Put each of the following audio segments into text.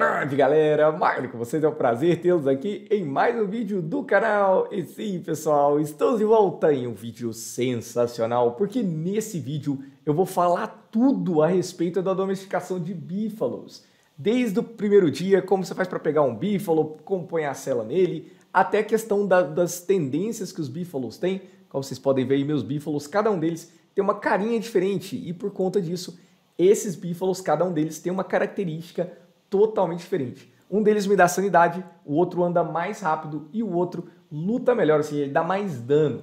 Grande galera! Magno com vocês, é um prazer tê-los aqui em mais um vídeo do canal. E sim, pessoal, estamos de volta em um vídeo sensacional, porque nesse vídeo eu vou falar tudo a respeito da domesticação de bífalos. Desde o primeiro dia, como você faz para pegar um bífalo, como põe a cela nele, até a questão da, das tendências que os bífalos têm. Como vocês podem ver aí, meus bífalos, cada um deles tem uma carinha diferente e por conta disso, esses bífalos, cada um deles tem uma característica totalmente diferente. Um deles me dá sanidade, o outro anda mais rápido e o outro luta melhor, assim, ele dá mais dano.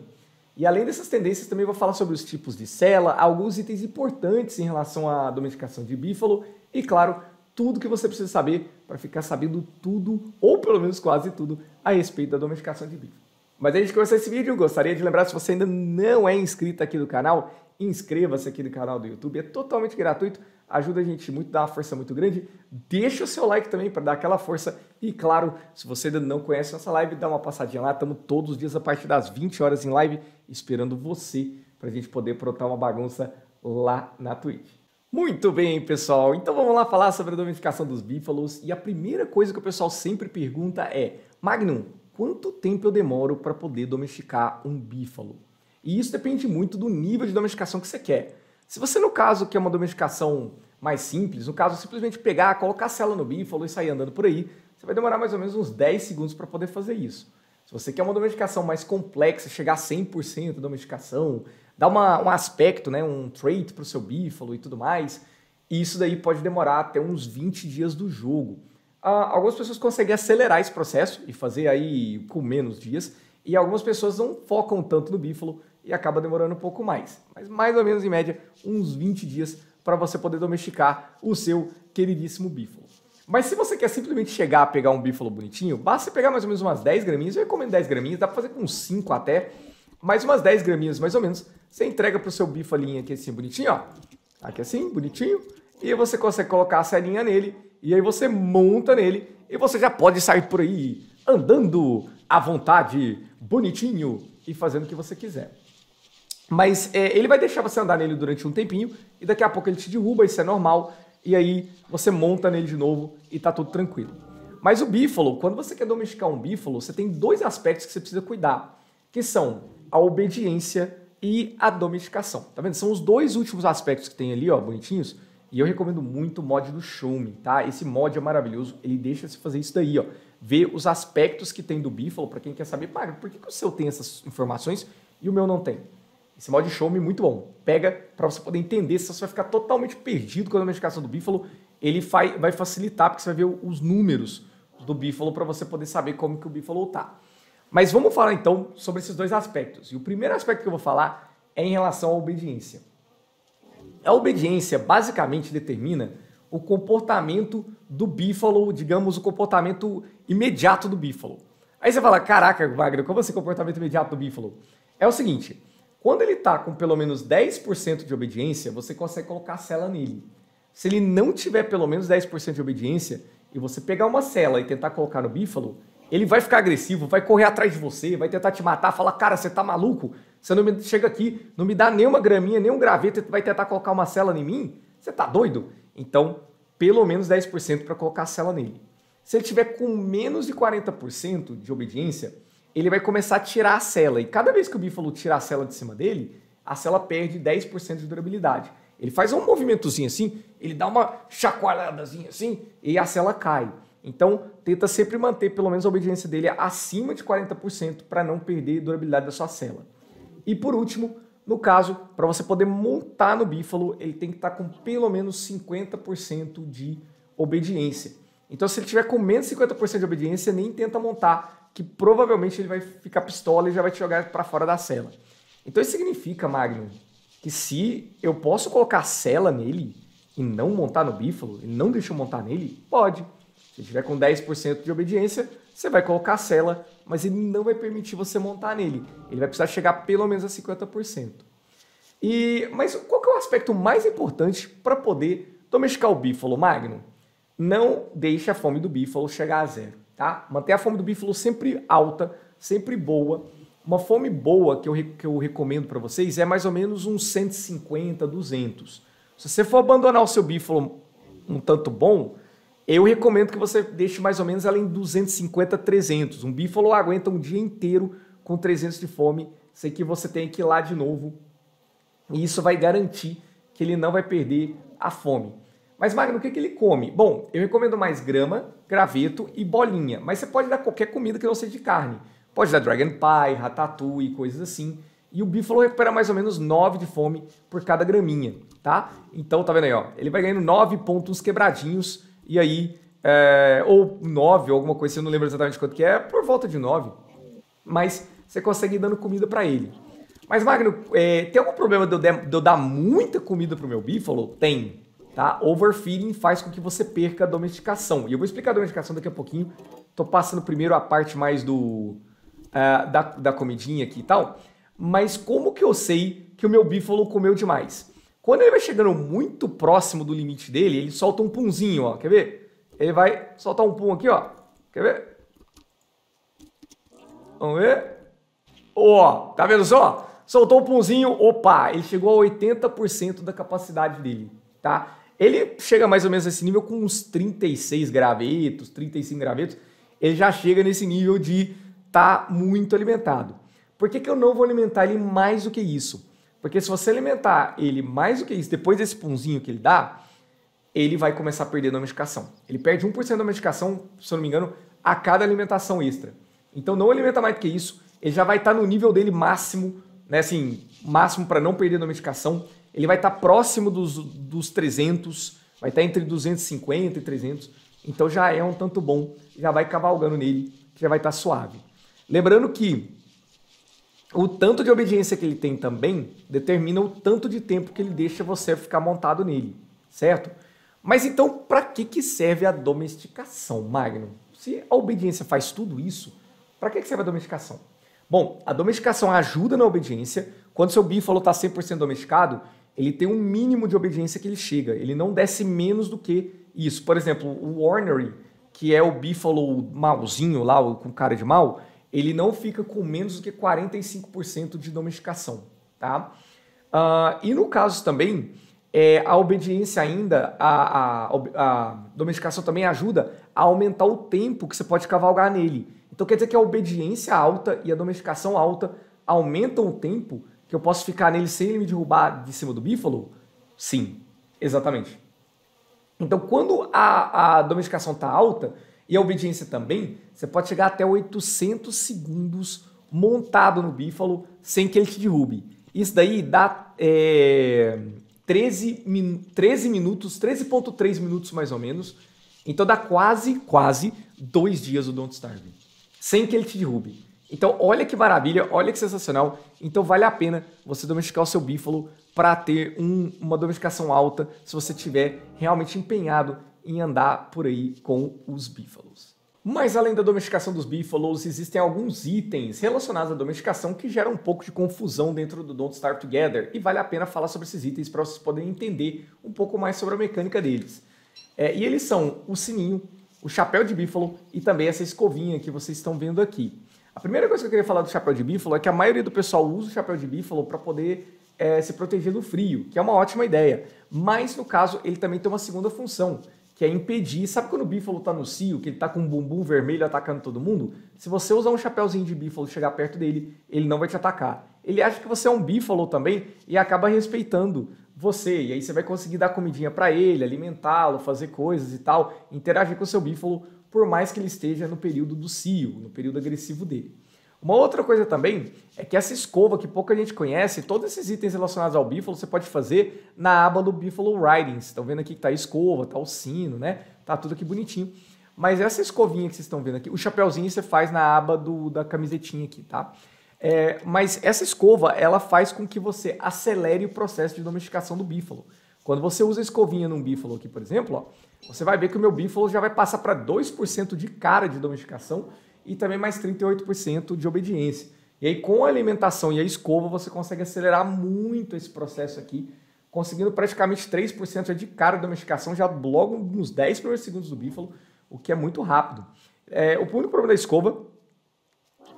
E além dessas tendências, também vou falar sobre os tipos de cela, alguns itens importantes em relação à domesticação de bífalo e, claro, tudo que você precisa saber para ficar sabendo tudo, ou pelo menos quase tudo, a respeito da domesticação de bífalo. Mas antes de começar esse vídeo, gostaria de lembrar, se você ainda não é inscrito aqui no canal, inscreva-se aqui no canal do YouTube, é totalmente gratuito, ajuda a gente muito, dá uma força muito grande. Deixa o seu like também para dar aquela força. E claro, se você ainda não conhece nossa live, dá uma passadinha lá. Estamos todos os dias a partir das 20 horas em live, esperando você para a gente poder protar uma bagunça lá na Twitch. Muito bem, pessoal. Então vamos lá falar sobre a domesticação dos bífalos. E a primeira coisa que o pessoal sempre pergunta é: Magnum, quanto tempo eu demoro para poder domesticar um bífalo? E isso depende muito do nível de domesticação que você quer. Se você, no caso, quer uma domesticação mais simples, no caso, simplesmente pegar, colocar a cela no bífalo e sair andando por aí, você vai demorar mais ou menos uns 10 segundos para poder fazer isso. Se você quer uma domesticação mais complexa, chegar a 100% de domesticação, dar uma, um aspecto, né, um trait para o seu bífalo e tudo mais, isso daí pode demorar até uns 20 dias do jogo. Ah, algumas pessoas conseguem acelerar esse processo e fazer aí com menos dias, e algumas pessoas não focam tanto no bífalo e acaba demorando um pouco mais. Mas mais ou menos em média, uns 20 dias para você poder domesticar o seu queridíssimo bífalo. Mas se você quer simplesmente chegar a pegar um bífalo bonitinho, basta pegar mais ou menos umas 10 graminhas, eu recomendo 10 graminhas, dá para fazer com 5 até, mais umas 10 graminhas mais ou menos, você entrega para o seu bifalinho aqui assim, bonitinho, ó, aqui assim, bonitinho, e você consegue colocar a serinha nele, e aí você monta nele, e você já pode sair por aí andando à vontade, bonitinho e fazendo o que você quiser. Mas é, ele vai deixar você andar nele durante um tempinho e daqui a pouco ele te derruba, isso é normal, e aí você monta nele de novo e tá tudo tranquilo. Mas o bífalo, quando você quer domesticar um bífalo, você tem dois aspectos que você precisa cuidar, que são a obediência e a domesticação. Tá vendo? São os dois últimos aspectos que tem ali, ó, bonitinhos. E eu recomendo muito o mod do Xiaomi, tá? Esse mod é maravilhoso, ele deixa você fazer isso daí, ó ver os aspectos que tem do bífalo, para quem quer saber, Mário, por que, que o seu tem essas informações e o meu não tem? Esse mod show me muito bom. Pega para você poder entender, se você vai ficar totalmente perdido com a domesticação do bífalo. Ele vai facilitar, porque você vai ver os números do bífalo para você poder saber como que o bífalo está. Mas vamos falar então sobre esses dois aspectos. E o primeiro aspecto que eu vou falar é em relação à obediência. A obediência basicamente determina o comportamento do Buffalo, digamos, o comportamento imediato do Buffalo. Aí você fala, caraca, Wagner, como esse assim comportamento imediato do Buffalo? É o seguinte, quando ele está com pelo menos 10% de obediência, você consegue colocar cela nele. Se ele não tiver pelo menos 10% de obediência, e você pegar uma cela e tentar colocar no Buffalo, ele vai ficar agressivo, vai correr atrás de você, vai tentar te matar, falar, cara, você tá maluco? Você não me... chega aqui, não me dá nem uma graminha, nem um graveto, vai tentar colocar uma cela em mim? Você tá doido? Então, pelo menos 10% para colocar a cela nele. Se ele tiver com menos de 40% de obediência, ele vai começar a tirar a cela. E cada vez que o bífalo tira a cela de cima dele, a cela perde 10% de durabilidade. Ele faz um movimentozinho assim, ele dá uma chacoalhadazinha assim e a cela cai. Então, tenta sempre manter pelo menos a obediência dele acima de 40% para não perder durabilidade da sua cela. E por último, no caso, para você poder montar no bífalo, ele tem que estar tá com pelo menos 50% de obediência. Então, se ele tiver com menos 50% de obediência, nem tenta montar, que provavelmente ele vai ficar pistola e já vai te jogar para fora da cela. Então, isso significa, Magno, que se eu posso colocar cela nele e não montar no bífalo, ele não deixou montar nele, pode. Se ele tiver com 10% de obediência, você vai colocar a cela, mas ele não vai permitir você montar nele. Ele vai precisar chegar pelo menos a 50%. E, mas qual que é o aspecto mais importante para poder domesticar o bífalo magno? Não deixe a fome do bífalo chegar a zero, tá? Manter a fome do bífalo sempre alta, sempre boa. Uma fome boa que eu, que eu recomendo para vocês é mais ou menos uns 150, 200. Se você for abandonar o seu bífalo um tanto bom, eu recomendo que você deixe mais ou menos ela em 250, 300. Um bífalo aguenta um dia inteiro com 300 de fome, sei que você tem que ir lá de novo. E isso vai garantir que ele não vai perder a fome. Mas, Magno, o que, que ele come? Bom, eu recomendo mais grama, graveto e bolinha. Mas você pode dar qualquer comida que não seja de carne. Pode dar dragon pie, ratatouille, coisas assim. E o bífalo recupera mais ou menos 9 de fome por cada graminha, tá? Então, tá vendo aí, ó? Ele vai ganhando 9 pontos quebradinhos e aí, é, ou 9, alguma coisa, eu não lembro exatamente quanto que é, por volta de 9. Mas você consegue ir dando comida para ele. Mas, Magno, é, tem algum problema de eu, de, de eu dar muita comida pro meu bífalo? Tem. Tá? Overfeeding faz com que você perca a domesticação. E eu vou explicar a domesticação daqui a pouquinho. Tô passando primeiro a parte mais do uh, da, da comidinha aqui e tal. Mas como que eu sei que o meu bífalo comeu demais? Quando ele vai chegando muito próximo do limite dele, ele solta um punzinho, ó. Quer ver? Ele vai soltar um pum aqui, ó. Quer ver? Vamos ver? Ó, oh, tá vendo só? Soltou um punzinho, opa, ele chegou a 80% da capacidade dele, tá? Ele chega mais ou menos nesse nível com uns 36 gravetos, 35 gravetos. Ele já chega nesse nível de tá muito alimentado. Por que, que eu não vou alimentar ele mais do que isso? Porque se você alimentar ele mais do que isso, depois desse punzinho que ele dá, ele vai começar a perder domesticação. Ele perde 1% da medicação, se eu não me engano, a cada alimentação extra. Então não alimenta mais do que isso, ele já vai estar tá no nível dele máximo, né, assim, máximo para não perder domesticação. Ele vai estar tá próximo dos, dos 300, vai estar tá entre 250 e 300. Então já é um tanto bom, já vai cavalgando nele, já vai estar suave. Lembrando que o tanto de obediência que ele tem também determina o tanto de tempo que ele deixa você ficar montado nele, certo? Mas então, para que, que serve a domesticação, Magno? Se a obediência faz tudo isso, para que, que serve a domesticação? Bom, a domesticação ajuda na obediência. Quando seu bífalo está 100% domesticado, ele tem um mínimo de obediência que ele chega. Ele não desce menos do que isso. Por exemplo, o Ornery, que é o bífalo malzinho lá, com cara de mal, ele não fica com menos do que 45% de domesticação. Tá? Uh, e no caso também, é, a obediência ainda, a, a, a, domesticação também ajuda a aumentar o tempo que você pode cavalgar nele. Então quer dizer que a obediência alta e a domesticação alta aumentam o tempo que eu posso ficar nele sem ele me derrubar de cima do bífalo? Sim, exatamente. Então quando a, a domesticação está alta, e a obediência também, você pode chegar até 800 segundos montado no bífalo sem que ele te derrube. Isso daí dá é, 13, 13 minutos, 13.3 minutos mais ou menos. Então dá quase, quase dois dias o Don't Starve. Sem que ele te derrube. Então olha que maravilha, olha que sensacional. Então vale a pena você domesticar o seu bífalo para ter um, uma domesticação alta se você tiver realmente empenhado em andar por aí com os bífalos. Mas além da domesticação dos bífalos, existem alguns itens relacionados à domesticação que geram um pouco de confusão dentro do Don't Start Together e vale a pena falar sobre esses itens para vocês poderem entender um pouco mais sobre a mecânica deles. É, e eles são o sininho, o chapéu de bífalo e também essa escovinha que vocês estão vendo aqui. A primeira coisa que eu queria falar do chapéu de bífalo é que a maioria do pessoal usa o chapéu de bífalo para poder é, se proteger do frio, que é uma ótima ideia. Mas no caso, ele também tem uma segunda função, que é impedir. Sabe quando o bífalo tá no cio, que ele tá com um bumbum vermelho atacando todo mundo? Se você usar um chapéuzinho de bífalo e chegar perto dele, ele não vai te atacar. Ele acha que você é um bífalo também e acaba respeitando você. E aí você vai conseguir dar comidinha para ele, alimentá-lo, fazer coisas e tal, interagir com o seu bífalo, por mais que ele esteja no período do cio, no período agressivo dele. Uma outra coisa também é que essa escova que pouca gente conhece, todos esses itens relacionados ao bífalo você pode fazer na aba do Bífalo Writings. Estão vendo aqui que tá a escova, tá o sino, né? Tá tudo aqui bonitinho. Mas essa escovinha que vocês estão vendo aqui, o chapéuzinho você faz na aba do, da camisetinha aqui, tá? É, mas essa escova, ela faz com que você acelere o processo de domesticação do bífalo. Quando você usa a escovinha num bífalo aqui, por exemplo, ó, você vai ver que o meu bífalo já vai passar para 2% de cara de domesticação e também mais 38% de obediência. E aí, com a alimentação e a escova, você consegue acelerar muito esse processo aqui, conseguindo praticamente 3% de cara de domesticação, já logo nos 10 primeiros segundos do bífalo, o que é muito rápido. É, o único problema da escova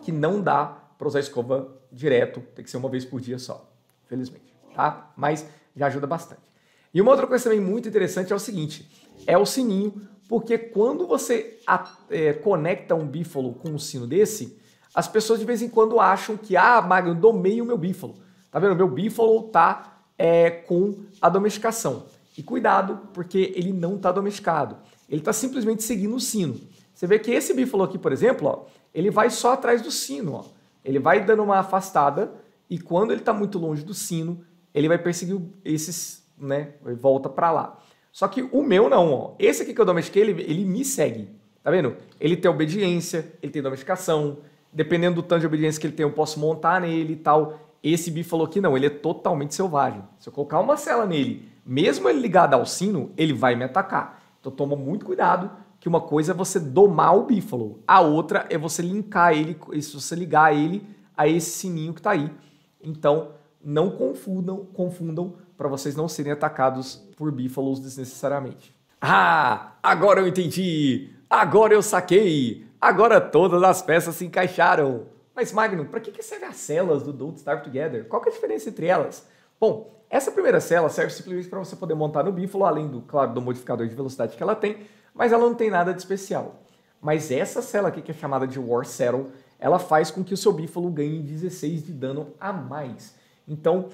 que não dá para usar escova direto, tem que ser uma vez por dia só, felizmente, tá? Mas já ajuda bastante. E uma outra coisa também muito interessante é o seguinte, é o sininho porque quando você é, conecta um bífalo com um sino desse, as pessoas de vez em quando acham que, ah, Magno, domei o meu bífalo. Tá vendo? Meu bífalo tá é, com a domesticação. E cuidado, porque ele não está domesticado. Ele está simplesmente seguindo o sino. Você vê que esse bífalo aqui, por exemplo, ó, ele vai só atrás do sino. Ó. Ele vai dando uma afastada e quando ele está muito longe do sino, ele vai perseguir esses, né? Volta para lá. Só que o meu não, ó. Esse aqui que eu domestiquei, ele, ele me segue. Tá vendo? Ele tem obediência, ele tem domesticação. Dependendo do tanto de obediência que ele tem, eu posso montar nele e tal. Esse bífalo aqui não, ele é totalmente selvagem. Se eu colocar uma cela nele, mesmo ele ligado ao sino, ele vai me atacar. Então toma muito cuidado, que uma coisa é você domar o bífalo, a outra é você linkar ele, se é você ligar ele a esse sininho que está aí. Então não confundam, confundam para vocês não serem atacados por bífalos desnecessariamente. Ah, agora eu entendi! Agora eu saquei! Agora todas as peças se encaixaram! Mas Magnum, para que, serve as celas do Don't Starve Together? Qual é a diferença entre elas? Bom, essa primeira cela serve simplesmente para você poder montar no bífalo, além do, claro, do modificador de velocidade que ela tem, mas ela não tem nada de especial. Mas essa cela aqui, que é chamada de War Settle, ela faz com que o seu bífalo ganhe 16 de dano a mais. Então,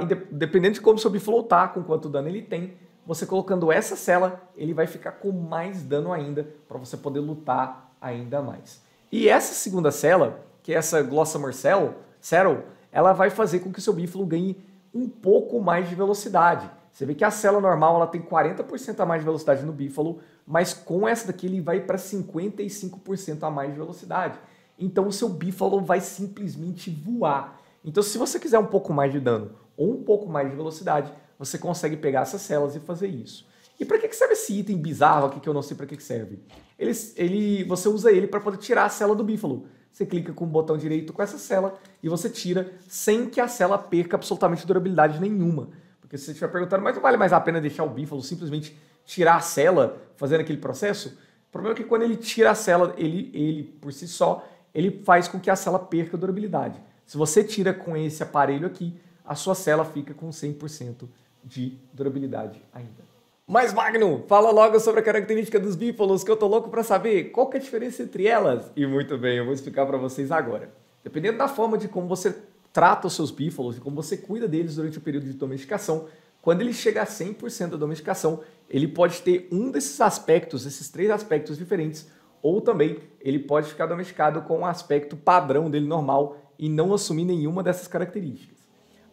independente dependendo de como seu bífalo tá, com quanto dano ele tem, você colocando essa cela, ele vai ficar com mais dano ainda, para você poder lutar ainda mais. E essa segunda cela, que é essa glossa Marcel, Cell ela vai fazer com que seu bífalo ganhe um pouco mais de velocidade. Você vê que a cela normal ela tem 40% a mais de velocidade no Bífalo, mas com essa daqui ele vai para 55% a mais de velocidade. Então o seu Bífalo vai simplesmente voar. Então, se você quiser um pouco mais de dano ou um pouco mais de velocidade, você consegue pegar essas células e fazer isso. E para que, serve esse item bizarro aqui que eu não sei para que, que serve? Ele, ele, você usa ele para poder tirar a célula do bífalo. Você clica com o botão direito com essa célula e você tira sem que a célula perca absolutamente durabilidade nenhuma. Porque se você estiver perguntando, mas não vale mais a pena deixar o bífalo simplesmente tirar a célula fazendo aquele processo? O problema é que quando ele tira a célula, ele, ele por si só, ele faz com que a célula perca durabilidade. Se você tira com esse aparelho aqui, a sua cela fica com 100% de durabilidade ainda. Mas Magno, fala logo sobre a característica dos bífalos que eu tô louco para saber qual que é a diferença entre elas. E muito bem, eu vou explicar para vocês agora. Dependendo da forma de como você trata os seus bífalos e como você cuida deles durante o período de domesticação, quando ele chega a 100% da domesticação, ele pode ter um desses aspectos, esses três aspectos diferentes, ou também ele pode ficar domesticado com o um aspecto padrão dele normal e não assumir nenhuma dessas características.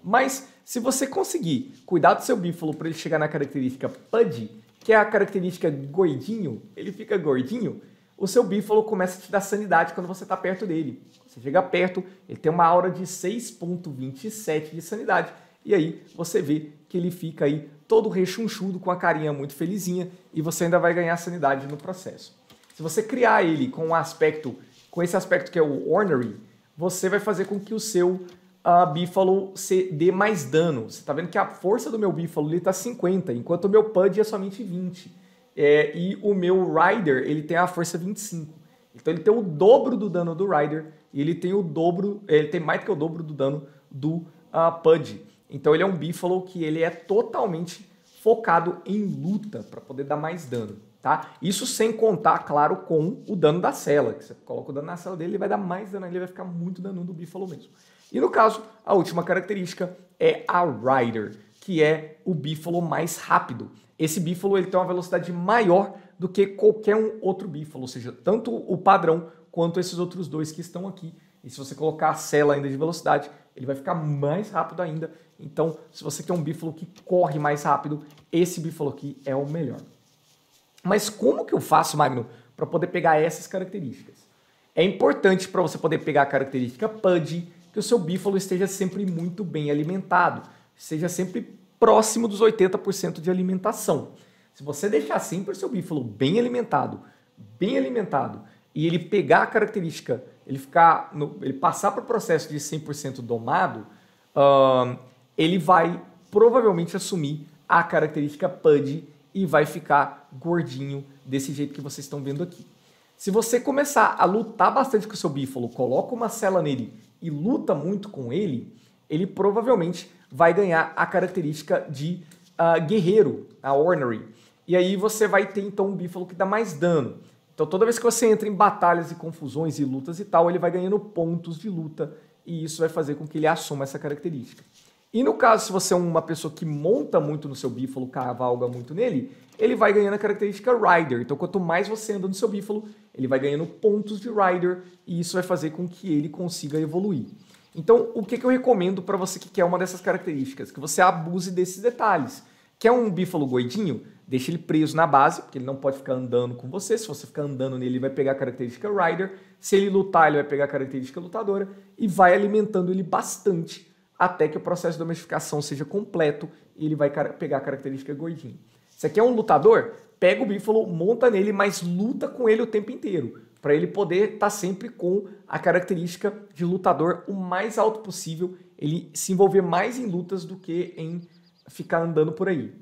Mas se você conseguir cuidar do seu bífalo para ele chegar na característica pudgy, que é a característica gordinho, ele fica gordinho, o seu bífalo começa a te dar sanidade quando você está perto dele. Você chega perto, ele tem uma aura de 6.27 de sanidade, e aí você vê que ele fica aí todo rechonchudo, com a carinha muito felizinha, e você ainda vai ganhar sanidade no processo. Se você criar ele com um aspecto, com esse aspecto que é o ornery, você vai fazer com que o seu uh, bífalo se dê mais dano. Você está vendo que a força do meu bífalo está 50, enquanto o meu PUD é somente 20. É, e o meu Rider ele tem a força 25. Então ele tem o dobro do dano do Rider e ele tem o dobro, é, ele tem mais do que o dobro do dano do uh, Pud. Então ele é um bífalo que ele é totalmente focado em luta para poder dar mais dano. Tá? Isso sem contar, claro, com o dano da cela. Que você coloca o dano na cela dele, ele vai dar mais dano, ele vai ficar muito danudo do bífalo mesmo. E no caso, a última característica é a Rider, que é o bífalo mais rápido. Esse bífalo ele tem uma velocidade maior do que qualquer um outro bífalo, ou seja, tanto o padrão quanto esses outros dois que estão aqui. E se você colocar a cela ainda de velocidade, ele vai ficar mais rápido ainda. Então, se você quer um bífalo que corre mais rápido, esse bífalo aqui é o melhor. Mas como que eu faço, Magno, para poder pegar essas características? É importante para você poder pegar a característica PUD que o seu bífalo esteja sempre muito bem alimentado, seja sempre próximo dos 80% de alimentação. Se você deixar sempre o seu bífalo bem alimentado, bem alimentado, e ele pegar a característica, ele ficar, no, ele passar para o processo de 100% domado, uh, ele vai provavelmente assumir a característica PUD e vai ficar gordinho desse jeito que vocês estão vendo aqui. Se você começar a lutar bastante com o seu bífalo, coloca uma cela nele e luta muito com ele, ele provavelmente vai ganhar a característica de uh, guerreiro, a ornery. E aí você vai ter então um bífalo que dá mais dano. Então toda vez que você entra em batalhas e confusões e lutas e tal, ele vai ganhando pontos de luta e isso vai fazer com que ele assuma essa característica. E no caso, se você é uma pessoa que monta muito no seu bífalo, cavalga muito nele, ele vai ganhando a característica rider. Então, quanto mais você anda no seu bífalo, ele vai ganhando pontos de rider e isso vai fazer com que ele consiga evoluir. Então, o que, que eu recomendo para você que quer uma dessas características? Que você abuse desses detalhes. Quer um bífalo goidinho? Deixa ele preso na base, porque ele não pode ficar andando com você. Se você ficar andando nele, ele vai pegar a característica rider. Se ele lutar, ele vai pegar a característica lutadora. E vai alimentando ele bastante até que o processo de domesticação seja completo e ele vai pegar a característica Se Você quer um lutador? Pega o bífalo, monta nele, mas luta com ele o tempo inteiro, para ele poder estar tá sempre com a característica de lutador o mais alto possível, ele se envolver mais em lutas do que em ficar andando por aí.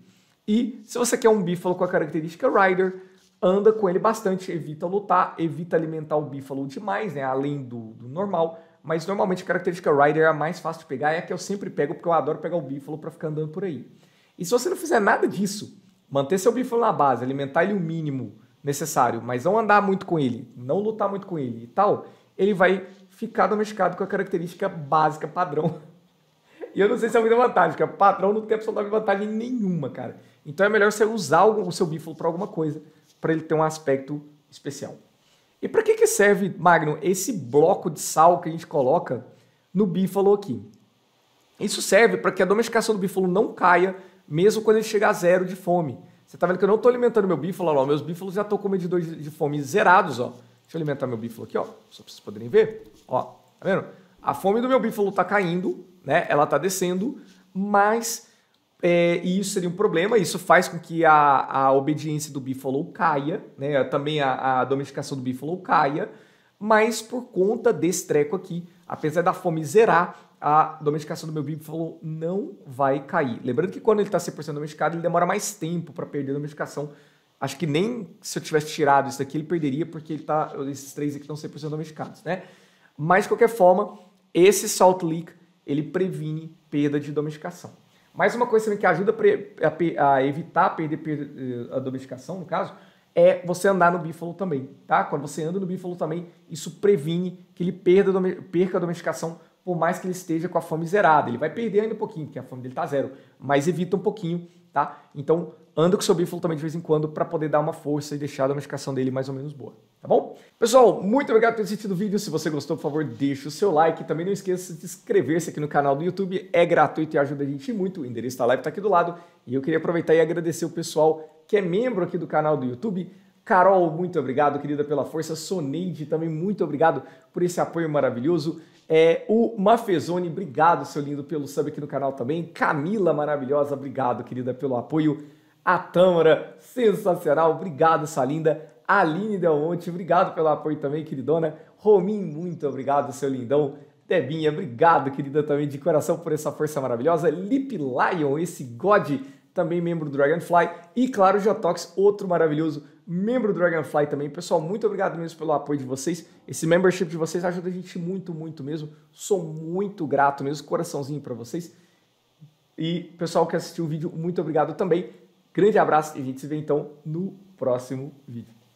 E se você quer um bífalo com a característica Rider, anda com ele bastante, evita lutar, evita alimentar o bífalo demais, né, além do, do normal, mas normalmente a característica Rider é a mais fácil de pegar, é a que eu sempre pego, porque eu adoro pegar o bífalo para ficar andando por aí. E se você não fizer nada disso, manter seu bífalo na base, alimentar ele o mínimo necessário, mas não andar muito com ele, não lutar muito com ele e tal, ele vai ficar domesticado com a característica básica padrão. E eu não sei se é muita vantagem, porque padrão não tem absolutamente vantagem nenhuma, cara. Então é melhor você usar o seu bífalo para alguma coisa, para ele ter um aspecto especial. E para que, que serve, Magno, esse bloco de sal que a gente coloca no bífalo aqui? Isso serve para que a domesticação do bífalo não caia, mesmo quando ele chegar a zero de fome. Você está vendo que eu não estou alimentando meu bífalo, ó, meus bífalos já estão com medidores de fome zerados, ó. Deixa eu alimentar meu bífalo aqui, ó, só para vocês poderem ver. Ó, tá vendo? A fome do meu bífalo está caindo, né? Ela está descendo, mas é, e isso seria um problema, isso faz com que a, a obediência do Buffalo caia, né? também a, a domesticação do Buffalo caia, mas por conta desse treco aqui, apesar da fome zerar, a domesticação do meu Buffalo não vai cair. Lembrando que quando ele está 100% domesticado, ele demora mais tempo para perder a domesticação. Acho que nem se eu tivesse tirado isso daqui, ele perderia, porque ele tá, esses três aqui estão 100% domesticados, né? Mas, de qualquer forma, esse Salt Leak, ele previne perda de domesticação. Mais uma coisa também que ajuda a evitar perder eh, a domesticação, no caso, é você andar no bífalo também, tá? Quando você anda no bífalo também, isso previne que ele perda, perca a domesticação, por mais que ele esteja com a fome zerada. Ele vai perder ainda um pouquinho, porque a fome dele tá zero, mas evita um pouquinho, tá? Então, anda com seu bífalo também de vez em quando para poder dar uma força e deixar a domesticação dele mais ou menos boa, tá bom? Pessoal, muito obrigado por ter assistido o vídeo. Se você gostou, por favor, deixa o seu like. Também não esqueça de inscrever-se aqui no canal do YouTube. É gratuito e ajuda a gente muito. O endereço da live está aqui do lado. E eu queria aproveitar e agradecer o pessoal que é membro aqui do canal do YouTube. Carol, muito obrigado, querida, pela força. Soneide, também muito obrigado por esse apoio maravilhoso. É, o Mafezone, obrigado, seu lindo, pelo sub aqui no canal também. Camila, maravilhosa, obrigado, querida, pelo apoio. A Tâmara, sensacional, obrigado, essa linda. Aline Del Monte, obrigado pelo apoio também, queridona. Romim, muito obrigado, seu lindão. Debinha, obrigado, querida, também de coração por essa força maravilhosa. Lip Lion, esse God também membro do Dragonfly, e claro, o Jotox, outro maravilhoso membro do Dragonfly também. Pessoal, muito obrigado mesmo pelo apoio de vocês. Esse membership de vocês ajuda a gente muito, muito mesmo. Sou muito grato mesmo, coraçãozinho para vocês. E pessoal que assistiu o vídeo, muito obrigado também. Grande abraço e a gente se vê então no próximo vídeo.